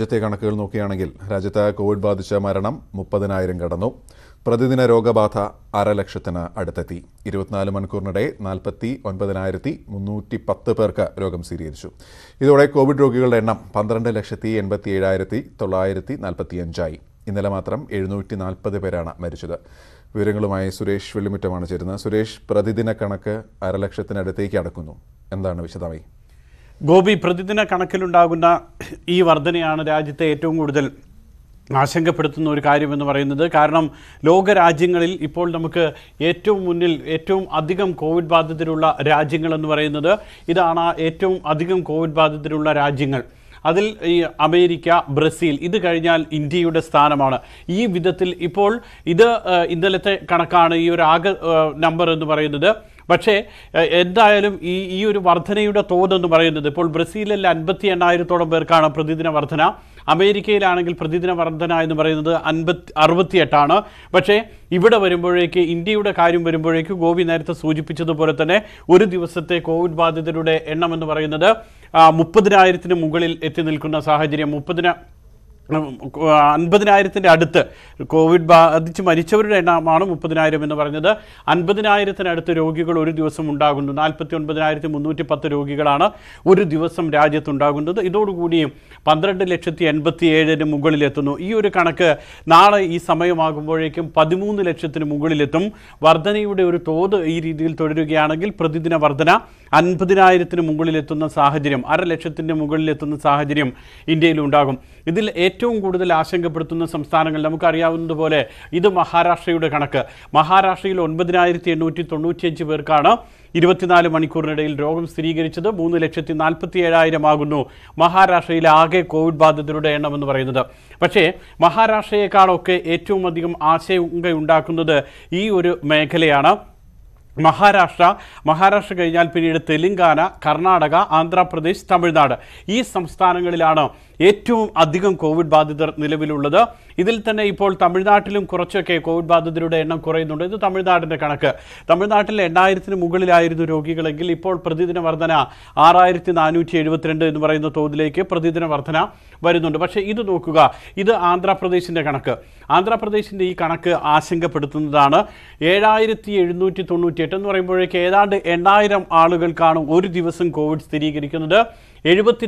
രാജ്യത്തെ കണക്കുകൾ നോക്കുകയാണെങ്കിൽ രാജ്യത്ത് കോവിഡ് ബാധിച്ച മരണം മുപ്പതിനായിരം കടന്നു പ്രതിദിന രോഗബാധ അര ലക്ഷത്തിന് അടുത്തെത്തി ഇരുപത്തിനാല് മണിക്കൂറിനിടെ നാൽപ്പത്തി ഒൻപതിനായിരത്തി മുന്നൂറ്റി പത്ത് പേർക്ക് രോഗം സ്ഥിരീകരിച്ചു ഇതോടെ കോവിഡ് രോഗികളുടെ എണ്ണം പന്ത്രണ്ട് ലക്ഷത്തി എൺപത്തി ഏഴായിരത്തി തൊള്ളായിരത്തി നാൽപ്പത്തിയഞ്ചായി ഇന്നലെ മാത്രം എഴുന്നൂറ്റി നാൽപ്പത് പേരാണ് മരിച്ചത് വിവരങ്ങളുമായി സുരേഷ് വെള്ളിമുറ്റമാണ് ചേരുന്നത് സുരേഷ് പ്രതിദിന കണക്ക് അരലക്ഷത്തിനടുത്തേക്ക് അടക്കുന്നു എന്താണ് വിശദമായി ഗോപി പ്രതിദിന കണക്കിലുണ്ടാകുന്ന ഈ വർധനയാണ് രാജ്യത്തെ ഏറ്റവും കൂടുതൽ ആശങ്കപ്പെടുത്തുന്ന ഒരു കാര്യമെന്ന് പറയുന്നത് കാരണം ലോകരാജ്യങ്ങളിൽ ഇപ്പോൾ നമുക്ക് ഏറ്റവും മുന്നിൽ ഏറ്റവും അധികം കോവിഡ് ബാധിതരുള്ള രാജ്യങ്ങളെന്ന് പറയുന്നത് ഇതാണ് ഏറ്റവും അധികം കോവിഡ് ബാധിതരുള്ള രാജ്യങ്ങൾ അതിൽ ഈ അമേരിക്ക ബ്രസീൽ ഇത് കഴിഞ്ഞാൽ ഇന്ത്യയുടെ സ്ഥാനമാണ് ഈ വിധത്തിൽ ഇപ്പോൾ ഇത് ഇന്നലത്തെ കണക്കാണ് ഈ ഒരു ആകെ നമ്പർ എന്ന് പറയുന്നത് പക്ഷേ എന്തായാലും ഈ ഈ ഒരു വർധനയുടെ തോതെന്ന് പറയുന്നത് ഇപ്പോൾ ബ്രസീലിൽ അൻപത്തി എണ്ണായിരത്തോളം പേർക്കാണ് പ്രതിദിന വർധന അമേരിക്കയിലാണെങ്കിൽ പ്രതിദിന വർധന എന്ന് പറയുന്നത് അൻപത്തി അറുപത്തിയെട്ടാണ് പക്ഷേ ഇവിടെ വരുമ്പോഴേക്ക് ഇന്ത്യയുടെ കാര്യം വരുമ്പോഴേക്ക് ഗോപി നേരത്തെ സൂചിപ്പിച്ചതുപോലെ തന്നെ ഒരു ദിവസത്തെ കോവിഡ് ബാധിതരുടെ എണ്ണം എന്ന് പറയുന്നത് മുപ്പതിനായിരത്തിന് മുകളിൽ എത്തി നിൽക്കുന്ന സാഹചര്യം മുപ്പതിന അൻപതിനായിരത്തിൻ്റെ അടുത്ത് കോവിഡ് ബാധിച്ച് മരിച്ചവരുടെ എണ്ണമാണ് മുപ്പതിനായിരം എന്ന് പറഞ്ഞത് അൻപതിനായിരത്തിനടുത്ത് രോഗികൾ ഒരു ദിവസം ഉണ്ടാകുന്നു നാൽപ്പത്തി ഒൻപതിനായിരത്തി മുന്നൂറ്റി പത്ത് രോഗികളാണ് ഒരു ദിവസം രാജ്യത്തുണ്ടാകുന്നത് ഇതോടുകൂടി പന്ത്രണ്ട് ലക്ഷത്തി എൺപത്തി ഏഴിന് മുകളിലെത്തുന്നു ഈ ഒരു കണക്ക് നാളെ ഈ സമയമാകുമ്പോഴേക്കും പതിമൂന്ന് ലക്ഷത്തിന് മുകളിലെത്തും വർധനയുടെ ഒരു തോത് ഈ രീതിയിൽ തുടരുകയാണെങ്കിൽ പ്രതിദിന വർധന അൻപതിനായിരത്തിന് മുകളിലെത്തുന്ന സാഹചര്യം അര ലക്ഷത്തിൻ്റെ മുകളിലെത്തുന്ന സാഹചര്യം ഇന്ത്യയിലുണ്ടാകും ഇതിൽ ഏറ്റവും കൂടുതൽ ആശങ്കപ്പെടുത്തുന്ന സംസ്ഥാനങ്ങൾ നമുക്കറിയാവുന്നതുപോലെ ഇത് മഹാരാഷ്ട്രയുടെ കണക്ക് മഹാരാഷ്ട്രയിൽ ഒൻപതിനായിരത്തി എണ്ണൂറ്റി തൊണ്ണൂറ്റിയഞ്ച് പേർക്കാണ് ഇരുപത്തിനാല് മണിക്കൂറിനിടയിൽ രോഗം സ്ഥിരീകരിച്ചത് മൂന്ന് ലക്ഷത്തി നാൽപ്പത്തി ഏഴായിരം ആകുന്നു മഹാരാഷ്ട്രയിലെ ആകെ കോവിഡ് ബാധിതരുടെ എണ്ണം എന്ന് പറയുന്നത് പക്ഷേ മഹാരാഷ്ട്രയെക്കാളൊക്കെ ഏറ്റവും അധികം ആശങ്കയുണ്ടാക്കുന്നത് ഈ ഒരു മേഖലയാണ് മഹാരാഷ്ട്ര മഹാരാഷ്ട്ര കഴിഞ്ഞാൽ പിന്നീട് തെലങ്കാന കർണാടക ആന്ധ്രാപ്രദേശ് തമിഴ്നാട് ഈ സംസ്ഥാനങ്ങളിലാണ് ഏറ്റവും അധികം കോവിഡ് ബാധിതർ നിലവിലുള്ളത് ഇതിൽ തന്നെ ഇപ്പോൾ തമിഴ്നാട്ടിലും കുറച്ചൊക്കെ കോവിഡ് ബാധിതരുടെ എണ്ണം കുറയുന്നുണ്ട് ഇത് തമിഴ്നാടിൻ്റെ കണക്ക് തമിഴ്നാട്ടിൽ എണ്ണായിരത്തിന് മുകളിലായിരുന്നു രോഗികളെങ്കിൽ ഇപ്പോൾ പ്രതിദിന വർധന ആറായിരത്തി നാനൂറ്റി എഴുപത്തിരണ്ട് എന്ന് പറയുന്ന തോതിലേക്ക് പ്രതിദിന വർധന വരുന്നുണ്ട് പക്ഷേ ഇത് നോക്കുക ഇത് ആന്ധ്രാപ്രദേശിൻ്റെ കണക്ക് ആന്ധ്രാപ്രദേശിൻ്റെ ഈ കണക്ക് ആശങ്കപ്പെടുത്തുന്നതാണ് ഏഴായിരത്തി എഴുന്നൂറ്റി എന്ന് പറയുമ്പോഴേക്ക് ഏതാണ്ട് എണ്ണായിരം ആളുകൾക്കാണ് ഒരു ദിവസം കോവിഡ് സ്ഥിരീകരിക്കുന്നത്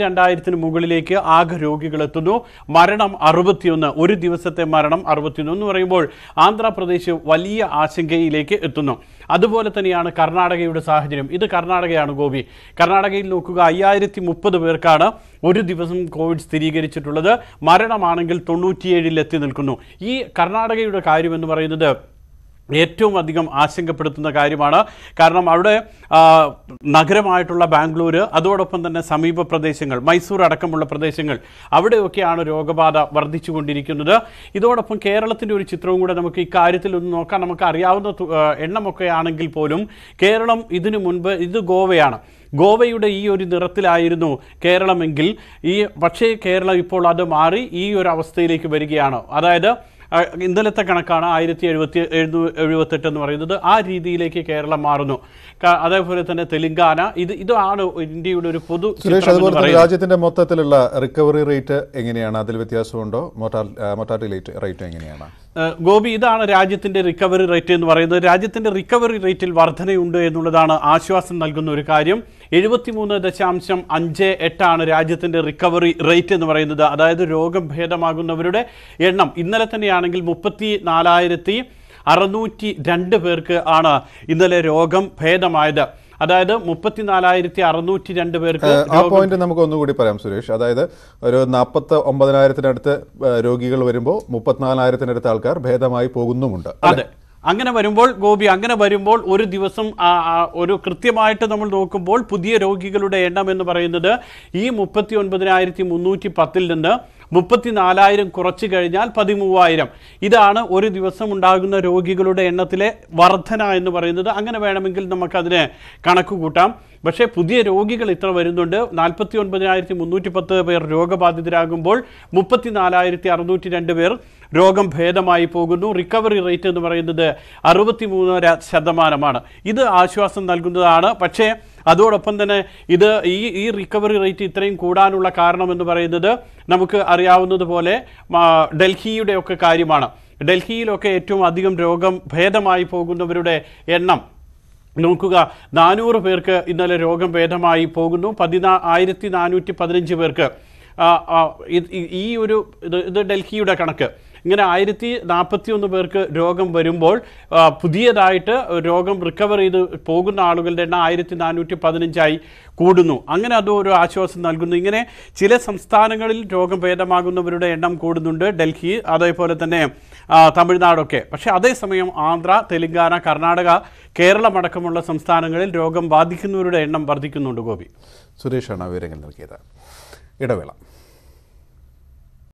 രണ്ടായിരത്തിന് മുകളിലേക്ക് ആകെ രോഗികൾ എത്തുന്നു മരണം അറുപത്തിയൊന്ന് ഒരു ദിവസത്തെ മരണം അറുപത്തിയൊന്ന് എന്ന് പറയുമ്പോൾ ആന്ധ്രാപ്രദേശ് വലിയ ആശങ്കയിലേക്ക് എത്തുന്നു അതുപോലെ തന്നെയാണ് കർണാടകയുടെ സാഹചര്യം ഇത് കർണാടകയാണ് ഗോപി കർണാടകയിൽ നോക്കുക അയ്യായിരത്തി മുപ്പത് പേർക്കാണ് ഒരു ദിവസം കോവിഡ് സ്ഥിരീകരിച്ചിട്ടുള്ളത് മരണമാണെങ്കിൽ എത്തി നിൽക്കുന്നു ഈ കർണാടകയുടെ കാര്യം എന്ന് പറയുന്നത് ഏറ്റവും അധികം ആശങ്കപ്പെടുത്തുന്ന കാര്യമാണ് കാരണം അവിടെ നഗരമായിട്ടുള്ള ബാംഗ്ലൂർ അതോടൊപ്പം തന്നെ സമീപ പ്രദേശങ്ങൾ മൈസൂർ അടക്കമുള്ള പ്രദേശങ്ങൾ അവിടെയൊക്കെയാണ് രോഗബാധ വർദ്ധിച്ചുകൊണ്ടിരിക്കുന്നത് ഇതോടൊപ്പം കേരളത്തിൻ്റെ ഒരു ചിത്രവും കൂടെ നമുക്ക് ഇക്കാര്യത്തിൽ ഒന്ന് നോക്കാം നമുക്ക് അറിയാവുന്ന എണ്ണമൊക്കെ ആണെങ്കിൽ പോലും കേരളം ഇതിനു മുൻപ് ഇത് ഗോവയാണ് ഗോവയുടെ ഈ ഒരു നിറത്തിലായിരുന്നു കേരളമെങ്കിൽ ഈ പക്ഷേ കേരളം ഇപ്പോൾ അത് മാറി ഈ ഒരു അവസ്ഥയിലേക്ക് വരികയാണ് അതായത് ഇന്നലത്തെ കണക്കാണ് ആയിരത്തി എഴുപത്തി എഴുന്നൂ എഴുപത്തെട്ട് എന്ന് പറയുന്നത് ആ രീതിയിലേക്ക് കേരളം മാറുന്നു അതേപോലെ തന്നെ തെലുങ്കാന ഇത് ഇതാണ് ഇന്ത്യയുടെ ഒരു പൊതു രാജ്യത്തിന്റെ മൊത്തത്തിലുള്ള റിക്കവറി റേറ്റ് എങ്ങനെയാണ് അതിൽ വ്യത്യാസമുണ്ടോ മൊർട്ടാലിറ്റി റേറ്റ് റേറ്റ് എങ്ങനെയാണ് ഗോപി ഇതാണ് രാജ്യത്തിൻ്റെ റിക്കവറി റേറ്റ് എന്ന് പറയുന്നത് രാജ്യത്തിൻ്റെ റിക്കവറി റേറ്റിൽ വർധനയുണ്ട് എന്നുള്ളതാണ് ആശ്വാസം നൽകുന്ന ഒരു കാര്യം എഴുപത്തിമൂന്ന് ദശാംശം അഞ്ച് എട്ടാണ് രാജ്യത്തിൻ്റെ റിക്കവറി റേറ്റ് എന്ന് പറയുന്നത് അതായത് രോഗം ഭേദമാകുന്നവരുടെ എണ്ണം ഇന്നലെ തന്നെയാണെങ്കിൽ മുപ്പത്തി നാലായിരത്തി അറുന്നൂറ്റി രണ്ട് പേർക്ക് ആണ് ഇന്നലെ രോഗം ഭേദമായത് അതായത് മുപ്പത്തി നാലായിരത്തി അറുന്നൂറ്റി രണ്ട് പേർക്ക് ആ പോയിന്റ് നമുക്ക് ഒന്നുകൂടി പറയാം സുരേഷ് അതായത് ഒരു നാൽപ്പത്തി ഒമ്പതിനായിരത്തിനടുത്ത് രോഗികൾ വരുമ്പോൾ മുപ്പത്തിനാലായിരത്തിനടുത്ത് ആൾക്കാർ ഭേദമായി പോകുന്നുമുണ്ട് അതെ അങ്ങനെ വരുമ്പോൾ ഗോപി അങ്ങനെ വരുമ്പോൾ ഒരു ദിവസം ഒരു കൃത്യമായിട്ട് നമ്മൾ നോക്കുമ്പോൾ പുതിയ രോഗികളുടെ എണ്ണം എന്ന് പറയുന്നത് ഈ മുപ്പത്തി ഒൻപതിനായിരത്തി മുന്നൂറ്റി പത്തിൽ നിന്ന് മുപ്പത്തിനാലായിരം കുറച്ച് കഴിഞ്ഞാൽ പതിമൂവായിരം ഇതാണ് ഒരു ദിവസം ഉണ്ടാകുന്ന രോഗികളുടെ എണ്ണത്തിലെ വർധന എന്ന് പറയുന്നത് അങ്ങനെ വേണമെങ്കിൽ നമുക്കതിന് കണക്ക് കൂട്ടാം പക്ഷേ പുതിയ രോഗികൾ ഇത്ര വരുന്നുണ്ട് നാൽപ്പത്തി ഒൻപതിനായിരത്തി മുന്നൂറ്റി പത്ത് പേർ രോഗബാധിതരാകുമ്പോൾ മുപ്പത്തിനാലായിരത്തി അറുന്നൂറ്റി രണ്ട് പേർ രോഗം ഭേദമായി പോകുന്നു റിക്കവറി റേറ്റ് എന്ന് പറയുന്നത് മൂന്നര ശതമാനമാണ് ഇത് ആശ്വാസം നൽകുന്നതാണ് പക്ഷേ അതോടൊപ്പം തന്നെ ഇത് ഈ ഈ റിക്കവറി റേറ്റ് ഇത്രയും കൂടാനുള്ള കാരണമെന്ന് പറയുന്നത് നമുക്ക് അറിയാവുന്നതുപോലെ ഡൽഹിയുടെയൊക്കെ കാര്യമാണ് ഡൽഹിയിലൊക്കെ ഏറ്റവും അധികം രോഗം ഭേദമായി പോകുന്നവരുടെ എണ്ണം നോക്കുക നാനൂറ് പേർക്ക് ഇന്നലെ രോഗം ഭേദമായി പോകുന്നു പതിനാ ആയിരത്തി നാനൂറ്റി പതിനഞ്ച് പേർക്ക് ഈ ഒരു ഇത് ഡൽഹിയുടെ കണക്ക് ഇങ്ങനെ ആയിരത്തി നാൽപ്പത്തി ഒന്ന് പേർക്ക് രോഗം വരുമ്പോൾ പുതിയതായിട്ട് രോഗം റിക്കവർ ചെയ്ത് പോകുന്ന ആളുകളുടെ എണ്ണം ആയിരത്തി നാനൂറ്റി പതിനഞ്ചായി കൂടുന്നു അങ്ങനെ അതും ഒരു ആശ്വാസം നൽകുന്നു ഇങ്ങനെ ചില സംസ്ഥാനങ്ങളിൽ രോഗം ഭേദമാകുന്നവരുടെ എണ്ണം കൂടുന്നുണ്ട് ഡൽഹി അതേപോലെ തന്നെ തമിഴ്നാടൊക്കെ പക്ഷേ അതേസമയം ആന്ധ്ര തെലുങ്കാന കർണാടക കേരളം അടക്കമുള്ള സംസ്ഥാനങ്ങളിൽ രോഗം ബാധിക്കുന്നവരുടെ എണ്ണം വർദ്ധിക്കുന്നുണ്ട് ഗോപി സുരേഷാണ് വിവരങ്ങൾ നൽകിയത് ഇടവേള